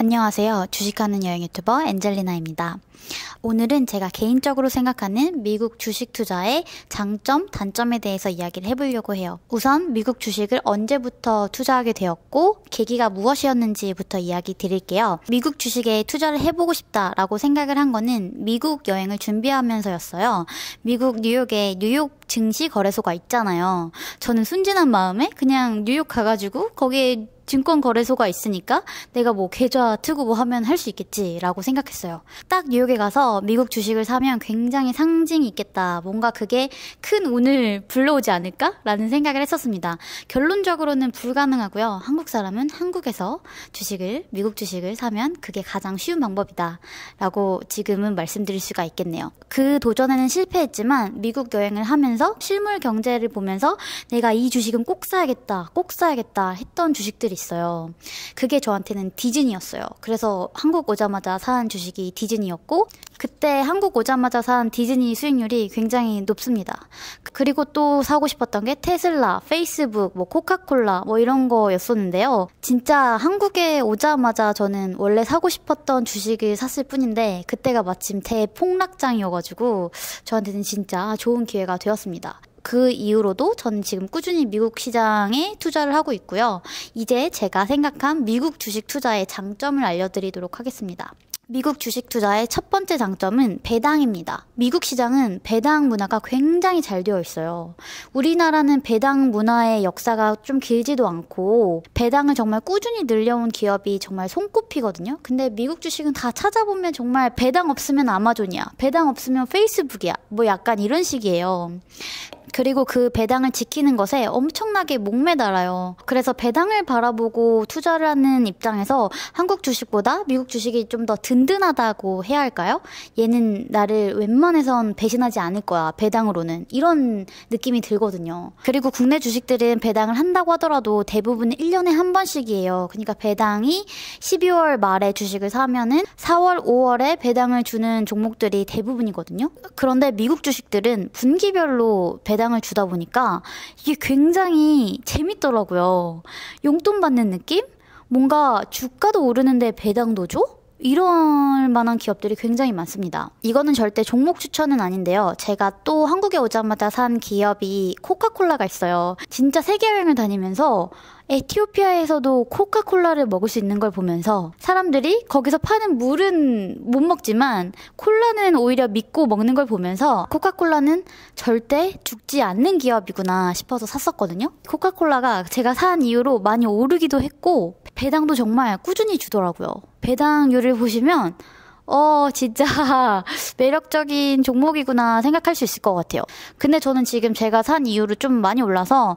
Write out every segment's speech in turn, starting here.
안녕하세요. 주식하는 여행 유튜버 엔젤리나입니다. 오늘은 제가 개인적으로 생각하는 미국 주식 투자의 장점, 단점에 대해서 이야기를 해보려고 해요. 우선 미국 주식을 언제부터 투자하게 되었고, 계기가 무엇이었는지부터 이야기 드릴게요. 미국 주식에 투자를 해보고 싶다라고 생각을 한 거는 미국 여행을 준비하면서였어요. 미국 뉴욕에 뉴욕 증시 거래소가 있잖아요. 저는 순진한 마음에 그냥 뉴욕 가가지고 거기에 증권거래소가 있으니까 내가 뭐 계좌 트고 뭐 하면 할 수 있겠지라고 생각했어요. 딱 뉴욕에 가서 미국 주식을 사면 굉장히 상징이 있겠다. 뭔가 그게 큰 운을 불러오지 않을까라는 생각을 했었습니다. 결론적으로는 불가능하고요. 한국 사람은 한국에서 주식을 미국 주식을 사면 그게 가장 쉬운 방법이다라고 지금은 말씀드릴 수가 있겠네요. 그 도전에는 실패했지만 미국 여행을 하면서 실물 경제를 보면서 내가 이 주식은 꼭 사야겠다, 꼭 사야겠다 했던 주식들이 있어요. 그게 저한테는 디즈니였어요. 그래서 한국 오자마자 산 주식이 디즈니였고, 그때 한국 오자마자 산 디즈니 수익률이 굉장히 높습니다. 그리고 또 사고 싶었던 게 테슬라, 페이스북, 뭐 코카콜라 뭐 이런 거였었는데요. 진짜 한국에 오자마자 저는 원래 사고 싶었던 주식을 샀을 뿐인데 그때가 마침 대폭락장이어가지고 저한테는 진짜 좋은 기회가 되었습니다. 그 이후로도 저는 지금 꾸준히 미국 시장에 투자를 하고 있고요. 이제 제가 생각한 미국 주식 투자의 장점을 알려드리도록 하겠습니다. 미국 주식 투자의 첫 번째 장점은 배당입니다. 미국 시장은 배당 문화가 굉장히 잘 되어 있어요. 우리나라는 배당 문화의 역사가 좀 길지도 않고 배당을 정말 꾸준히 늘려온 기업이 정말 손꼽히거든요. 근데 미국 주식은 다 찾아보면 정말 배당 없으면 아마존이야. 배당 없으면 페이스북이야. 뭐 약간 이런 식이에요. 그리고 그 배당을 지키는 것에 엄청나게 목매달아요. 그래서 배당을 바라보고 투자를 하는 입장에서 한국 주식보다 미국 주식이 좀 더 든든하다고 해야 할까요? 얘는 나를 웬만해선 배신하지 않을 거야. 배당으로는. 이런 느낌이 들거든요. 그리고 국내 주식들은 배당을 한다고 하더라도 대부분 1년에 한 번씩이에요. 그러니까 배당이 12월 말에 주식을 사면은 4월, 5월에 배당을 주는 종목들이 대부분이거든요. 그런데 미국 주식들은 분기별로 배당 영향을 주다 보니까 이게 굉장히 재밌더라고요. 용돈 받는 느낌? 뭔가 주가도 오르는데 배당도 줘? 이럴 만한 기업들이 굉장히 많습니다. 이거는 절대 종목 추천은 아닌데요. 제가 또 한국에 오자마자 산 기업이 코카콜라가 있어요. 진짜 세계 여행을 다니면서 에티오피아에서도 코카콜라를 먹을 수 있는 걸 보면서 사람들이 거기서 파는 물은 못 먹지만 콜라는 오히려 믿고 먹는 걸 보면서 코카콜라는 절대 죽지 않는 기업이구나 싶어서 샀었거든요. 코카콜라가 제가 산 이후로 많이 오르기도 했고 배당도 정말 꾸준히 주더라고요. 배당률을 보시면 어, 진짜 매력적인 종목이구나 생각할 수 있을 것 같아요. 근데 저는 지금 제가 산이후로좀 많이 올라서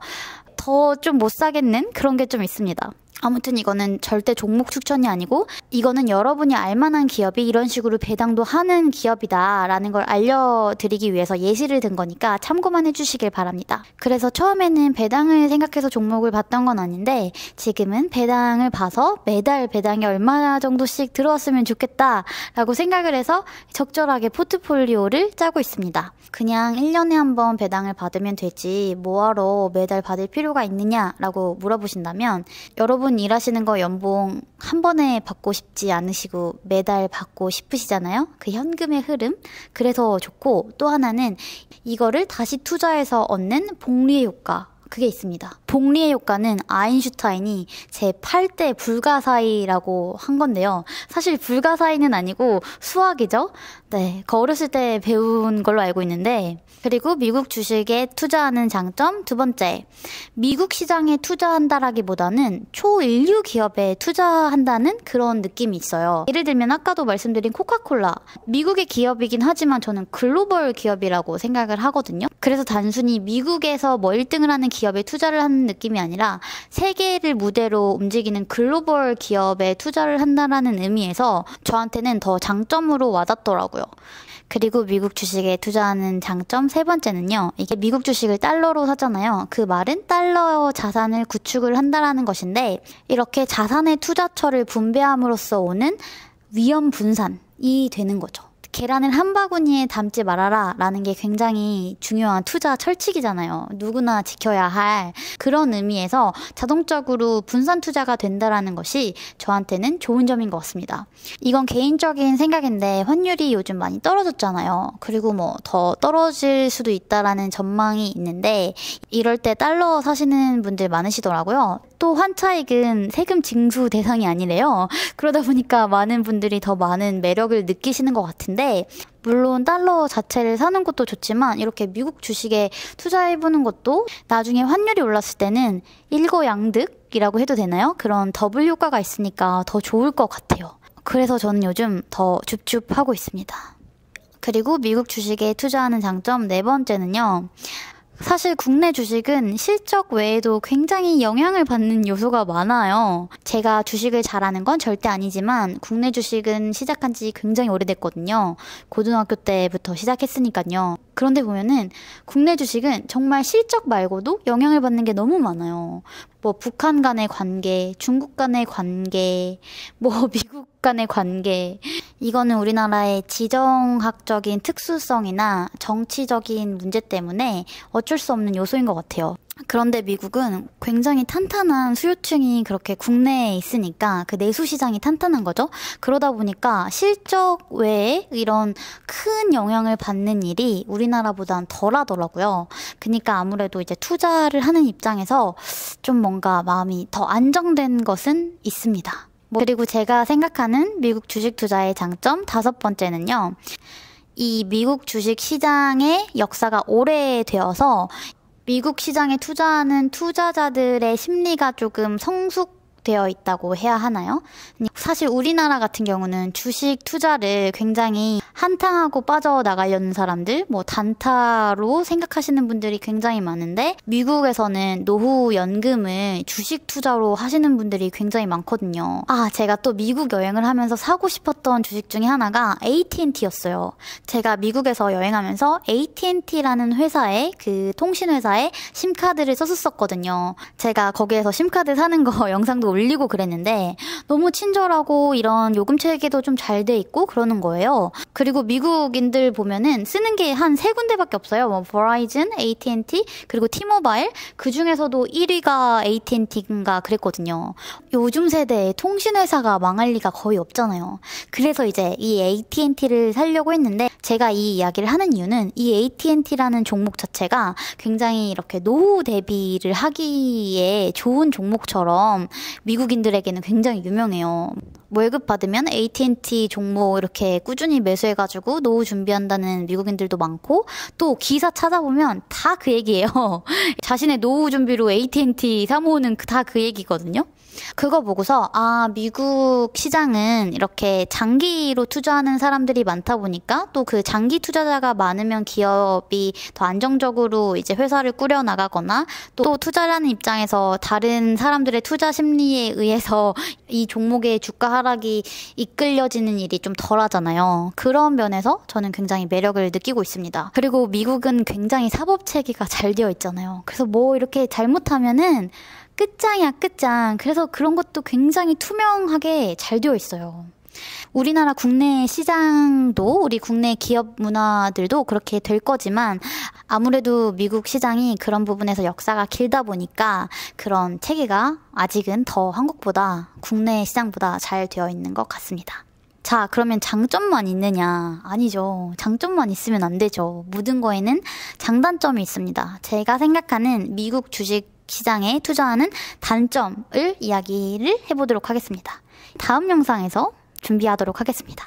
더좀못 사겠는 그런 게 좀 있습니다. 아무튼 이거는 절대 종목 추천이 아니고 이거는 여러분이 알만한 기업이 이런 식으로 배당도 하는 기업이다라는 걸 알려드리기 위해서 예시를 든 거니까 참고만 해주시길 바랍니다. 그래서 처음에는 배당을 생각해서 종목을 봤던 건 아닌데 지금은 배당을 봐서 매달 배당이 얼마 정도씩 들어왔으면 좋겠다라고 생각을 해서 적절하게 포트폴리오를 짜고 있습니다. 그냥 1년에 한번 배당을 받으면 되지 뭐하러 매달 받을 필요가 있느냐라고 물어보신다면 여러분 대부분 일하시는 거 연봉 한 번에 받고 싶지 않으시고 매달 받고 싶으시잖아요? 그 현금의 흐름? 그래서 좋고 또 하나는 이거를 다시 투자해서 얻는 복리의 효과. 그게 있습니다. 복리의 효과는 아인슈타인이 제 8대 불가사의라고 한 건데요. 사실 불가사의는 아니고 수학이죠? 네, 그 어렸을 때 배운 걸로 알고 있는데, 그리고 미국 주식에 투자하는 장점 두 번째, 미국 시장에 투자한다라기보다는 초일류 기업에 투자한다는 그런 느낌이 있어요. 예를 들면 아까도 말씀드린 코카콜라, 미국의 기업이긴 하지만 저는 글로벌 기업이라고 생각을 하거든요. 그래서 단순히 미국에서 뭐 1등을 하는 기업에 투자를 하는 느낌이 아니라 세계를 무대로 움직이는 글로벌 기업에 투자를 한다라는 의미에서 저한테는 더 장점으로 와닿더라고요. 있고요. 그리고 미국 주식에 투자하는 장점 세 번째는요. 이게 미국 주식을 달러로 사잖아요. 그 말은 달러 자산을 구축을 한다라는 것인데 이렇게 자산의 투자처를 분배함으로써 오는 위험 분산이 되는 거죠. 계란을 한 바구니에 담지 말아라 라는 게 굉장히 중요한 투자 철칙이잖아요. 누구나 지켜야 할 그런 의미에서 자동적으로 분산 투자가 된다라는 것이 저한테는 좋은 점인 것 같습니다. 이건 개인적인 생각인데 환율이 요즘 많이 떨어졌잖아요. 그리고 뭐 더 떨어질 수도 있다라는 전망이 있는데 이럴 때 달러 사시는 분들 많으시더라고요. 또 환차익은 세금 징수 대상이 아니래요. 그러다 보니까 많은 분들이 더 많은 매력을 느끼시는 것 같은데 물론 달러 자체를 사는 것도 좋지만 이렇게 미국 주식에 투자해보는 것도 나중에 환율이 올랐을 때는 일거양득이라고 해도 되나요? 그런 더블 효과가 있으니까 더 좋을 것 같아요. 그래서 저는 요즘 더 줍줍하고 있습니다. 그리고 미국 주식에 투자하는 장점 네 번째는요. 사실 국내 주식은 실적 외에도 굉장히 영향을 받는 요소가 많아요. 제가 주식을 잘하는 건 절대 아니지만 국내 주식은 시작한 지 굉장히 오래됐거든요. 고등학교 때부터 시작했으니까요. 그런데 보면은 국내 주식은 정말 실적 말고도 영향을 받는 게 너무 많아요. 뭐 북한 간의 관계, 중국 간의 관계, 뭐 미국 간의 관계. 이거는 우리나라의 지정학적인 특수성이나 정치적인 문제 때문에 어쩔 수 없는 요소인 것 같아요. 그런데 미국은 굉장히 탄탄한 수요층이 그렇게 국내에 있으니까 그 내수 시장이 탄탄한 거죠. 그러다 보니까 실적 외에 이런 큰 영향을 받는 일이 우리나라보단 덜 하더라고요. 그러니까 아무래도 이제 투자를 하는 입장에서 좀 뭔가 마음이 더 안정된 것은 있습니다. 뭐 그리고 제가 생각하는 미국 주식 투자의 장점 다섯 번째는요. 이 미국 주식 시장의 역사가 오래되어서 미국 시장에 투자하는 투자자들의 심리가 조금 성숙 되어 있다고 해야 하나요? 사실 우리나라 같은 경우는 주식 투자를 굉장히 한탕하고 빠져나가려는 사람들, 뭐 단타로 생각하시는 분들이 굉장히 많은데 미국에서는 노후 연금을 주식 투자로 하시는 분들이 굉장히 많거든요. 아, 제가 또 미국 여행을 하면서 사고 싶었던 주식 중에 하나가 AT&T였어요. 제가 미국에서 여행하면서 AT&T라는 회사의 그통신회사에 심카드를 썼었거든요. 제가 거기에서 심카드 사는 거 영상도 올리고 그랬는데 너무 친절하고 이런 요금 체계도 좀 잘 돼 있고 그러는 거예요. 그리고 미국인들 보면은 쓰는 게 한 세 군데밖에 없어요. 뭐 버라이즌, AT&T, 그리고 티모바일 그 중에서도 1위가 AT&T인가 그랬거든요. 요즘 세대에 통신 회사가 망할 리가 거의 없잖아요. 그래서 이제 이 AT&T를 살려고 했는데 제가 이 이야기를 하는 이유는 이 AT&T라는 종목 자체가 굉장히 이렇게 노후 대비를 하기에 좋은 종목처럼 미국인들에게는 굉장히 유명해요. 월급 받으면 AT&T 종목 이렇게 꾸준히 매수해가지고 노후 준비한다는 미국인들도 많고 또 기사 찾아보면 다 그 얘기예요. 자신의 노후 준비로 AT&T 사모는 다 그 얘기거든요. 그거 보고서 아 미국 시장은 이렇게 장기로 투자하는 사람들이 많다 보니까 또 그 장기 투자자가 많으면 기업이 더 안정적으로 이제 회사를 꾸려 나가거나 또, 투자라는 입장에서 다른 사람들의 투자 심리에 의해서 이 종목의 주가 발가락이 이끌려지는 일이 좀 덜하잖아요. 그런 면에서 저는 굉장히 매력을 느끼고 있습니다. 그리고 미국은 굉장히 사법 체계가 잘 되어 있잖아요. 그래서 뭐 이렇게 잘못하면은 끝장이야 끝장. 그래서 그런 것도 굉장히 투명하게 잘 되어 있어요. 우리나라 국내 시장도 우리 국내 기업 문화들도 그렇게 될 거지만 아무래도 미국 시장이 그런 부분에서 역사가 길다 보니까 그런 체계가 아직은 더 한국보다 국내 시장보다 잘 되어 있는 것 같습니다. 자, 그러면 장점만 있느냐? 아니죠. 장점만 있으면 안 되죠. 모든 거에는 장단점이 있습니다. 제가 생각하는 미국 주식 시장에 투자하는 단점을 이야기를 해보도록 하겠습니다. 다음 영상에서 준비하도록 하겠습니다.